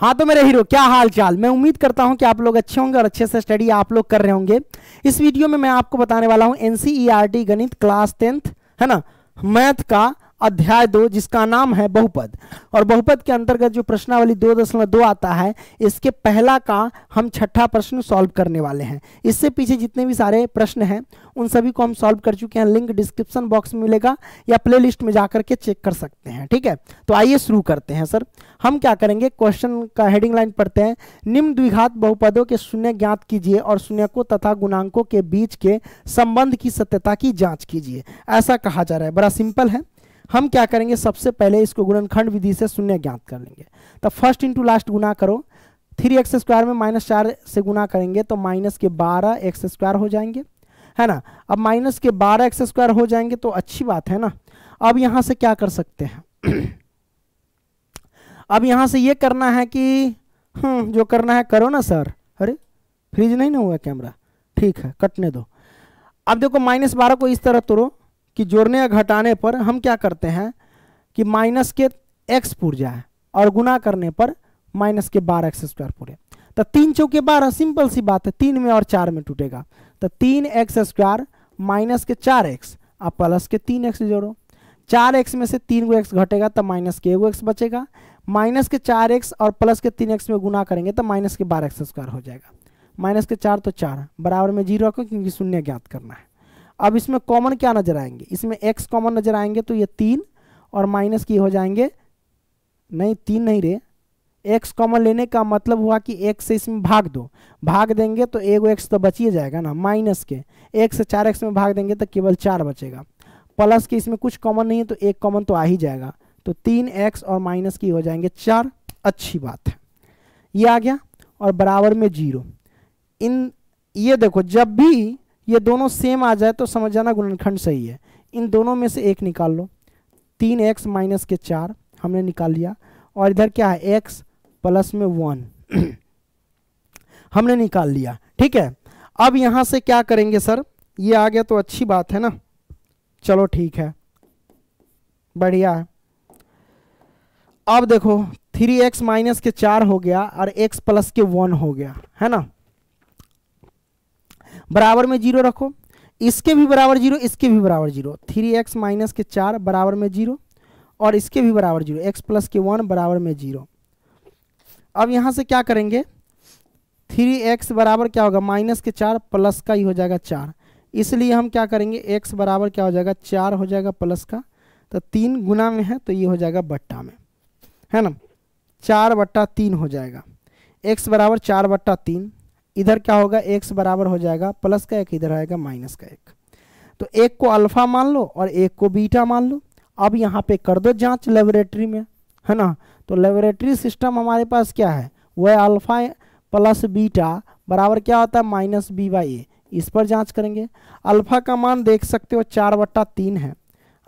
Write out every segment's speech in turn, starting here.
हाँ तो मेरे हीरो क्या हाल चाल मैं उम्मीद करता हूँ कि आप लोग अच्छे होंगे और अच्छे से स्टडी आप लोग कर रहे होंगे इस वीडियो में मैं आपको बताने वाला हूँ एनसीईआरटी e गणित क्लास टेंथ है ना मैथ का अध्याय दो जिसका नाम है बहुपद और बहुपद के अंतर्गत जो प्रश्नावली दो दशमलव दो आता है इसके पहला का हम छठा प्रश्न सॉल्व करने वाले हैं इससे पीछे जितने भी सारे प्रश्न हैं उन सभी को हम सॉल्व कर चुके हैं लिंक डिस्क्रिप्शन बॉक्स में मिलेगा या प्लेलिस्ट में जाकर के चेक कर सकते हैं ठीक है तो आइए शुरू करते हैं सर हम क्या करेंगे क्वेश्चन का हेडिंग लाइन पढ़ते हैं निम्न द्विघात बहुपदों के शून्य ज्ञात कीजिए और शून्यकों तथा गुणांकों के बीच के संबंध की सत्यता की जाँच कीजिए ऐसा कहा जा रहा है बड़ा सिंपल है हम क्या करेंगे सबसे पहले इसको गुणनखंड विधि से शून्य ज्ञात कर लेंगे तो फर्स्ट इंटू लास्ट गुना करो थ्री एक्स स्क्वायर में माइनस चार से गुना करेंगे तो माइनस के बारह एक्स स्क्वायर हो जाएंगे है ना अब माइनस के बारह एक्स स्क्वायर हो जाएंगे तो अच्छी बात है ना अब यहाँ से क्या कर सकते हैं अब यहाँ से ये करना है कि हम्म, जो करना है करो ना सर अरे फ्रीज नहीं ना हुआ कैमरा ठीक है कटने दो अब देखो माइनस बारह को इस तरह तोड़ो कि जोड़ने या घटाने पर हम क्या करते हैं कि माइनस के एक्स पूर्जा है और गुना करने पर माइनस के बारह एक्स स्क्वायर पूरे तो तीन चौके बारह सिंपल सी बात है तीन में और चार में टूटेगा तो तीन एक्स स्क्वायर माइनस के चार एक्स और प्लस के तीन एक्स जोड़ो चार एक्स में से तीन गो एक्स घटेगा तो माइनस के एगो एक्स बचेगा माइनस के चार एक्स और प्लस के तीन एक्स में गुना करेंगे तो माइनस के बारह एक्स स्क्वायर हो जाएगा माइनस के चार तो चार बराबर में जीरो रखो क्योंकि शून्य ज्ञात करना है अब इसमें कॉमन क्या नजर आएंगे इसमें एक्स कॉमन नजर आएंगे तो ये तीन और माइनस की हो जाएंगे नहीं तीन नहीं रे एक्स कॉमन लेने का मतलब हुआ कि एक से इसमें भाग दो भाग देंगे तो एगो एक्स तो बचिए जाएगा ना माइनस के एक से चार एक्स में भाग देंगे तो केवल चार बचेगा प्लस के इसमें कुछ कॉमन नहीं है तो एक कॉमन तो आ ही जाएगा तो तीन एक्स और माइनस की हो जाएंगे चार अच्छी बात है ये आ गया और बराबर में जीरो इन ये देखो जब भी ये दोनों सेम आ जाए तो समझ जाना गुणनखंड सही है इन दोनों में से एक निकाल लो तीन एक्स माइनस के चार हमने निकाल लिया और इधर क्या है एक्स प्लस में वन हमने निकाल लिया ठीक है अब यहाँ से क्या करेंगे सर ये आ गया तो अच्छी बात है ना चलो ठीक है बढ़िया है अब देखो थ्री एक्स माइनस के चार हो गया और एक्स प्लस के वन हो गया है ना बराबर में जीरो रखो इसके भी बराबर जीरो इसके भी बराबर जीरो थ्री एक्स माइनस के चार बराबर में जीरो और इसके भी बराबर जीरो एक्स प्लस के वन बराबर में जीरो अब यहाँ से क्या करेंगे थ्री एक्स बराबर क्या होगा माइनस के चार प्लस का ही हो जाएगा चार इसलिए हम क्या करेंगे एक्स बराबर क्या हो जाएगा चार हो जाएगा प्लस का तो तीन गुना में है तो ये हो जाएगा बट्टा में है ना चार बट्टा तीन हो जाएगा एक्स बराबर चार बट्टा तीन इधर क्या होगा एक्स बराबर हो जाएगा प्लस का एक इधर आएगा माइनस का एक तो एक को अल्फा मान लो और एक को बीटा मान लो अब यहाँ पे कर दो जांच लेबोरेटरी में है ना तो लेबोरेटरी सिस्टम हमारे पास क्या है वह अल्फा प्लस बीटा बराबर क्या होता है माइनस बी बाई ए इस पर जांच करेंगे अल्फा का मान देख सकते हो चार बट्टा तीन है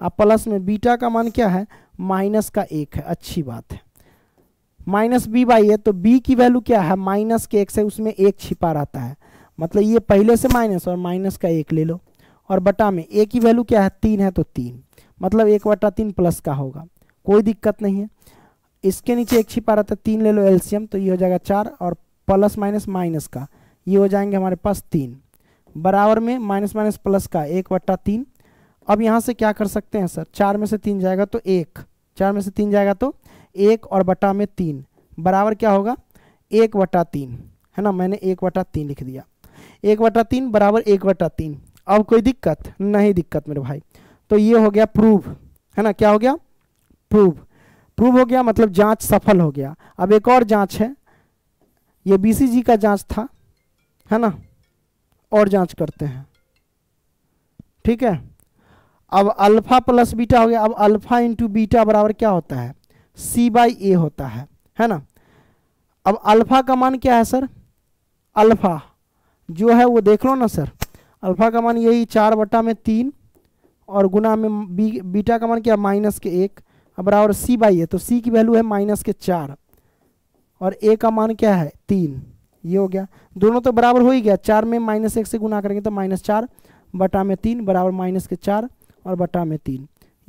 अब प्लस में बीटा का मान क्या है माइनस का एक है अच्छी बात है माइनस बी बाई है तो बी की वैल्यू क्या है माइनस के एक से उसमें एक छिपा रहता है मतलब ये पहले से माइनस और माइनस का एक ले लो और बटा में ए की वैल्यू क्या है तीन है तो तीन मतलब एक बटा तीन प्लस का होगा कोई दिक्कत नहीं है इसके नीचे एक छिपा रहता है तीन ले लो एल्सियम तो ये हो जाएगा चार और प्लस माइनस माइनस का ये हो जाएंगे हमारे पास तीन बराबर में माइनस माइनस प्लस का एक बट्टा तीन अब यहाँ से क्या कर सकते हैं सर चार में से तीन जाएगा तो एक चार में से तीन जाएगा तो एक और बटा में तीन बराबर क्या होगा एक बटा तीन है ना मैंने एक बटा तीन लिख दिया एक बटा तीन बराबर एक बटा तीन अब कोई दिक्कत नहीं दिक्कत मेरे भाई तो ये हो गया प्रूव है ना क्या हो गया प्रूव प्रूव हो गया मतलब जांच सफल हो गया अब एक और जांच है ये बीसीजी का जांच था है ना और जांच करते हैं ठीक है अब अल्फा प्लस बीटा हो गया अब अल्फा इंटू बीटा बराबर क्या होता है सी बाई ए होता है है ना अब अल्फा का मान क्या है सर अल्फा जो है वो देख लो ना सर अल्फा का मान यही चार बटा में तीन और गुना में बी बीटा का मान क्या माइनस के एक अब बराबर सी तो बाई है तो सी की वैल्यू है माइनस के चार और ए का मान क्या है तीन ये हो गया दोनों तो बराबर हो ही गया चार में माइनस एक से गुना करेंगे तो माइनस चार बटा में तीन बराबर माइनस के चार और बटा में तीन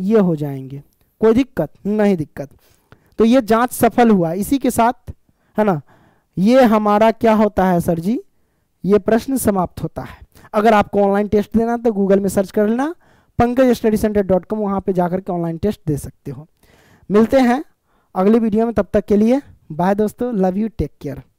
ये हो जाएंगे कोई दिक्कत नहीं दिक्कत तो ये जांच सफल हुआ इसी के साथ है ना ये हमारा क्या होता है सर जी ये प्रश्न समाप्त होता है अगर आपको ऑनलाइन टेस्ट देना तो गूगल में सर्च कर लेना Pankaj study centre dot com वहाँ पर जाकर के ऑनलाइन टेस्ट दे सकते हो मिलते हैं अगले वीडियो में तब तक के लिए बाय दोस्तों लव यू टेक केयर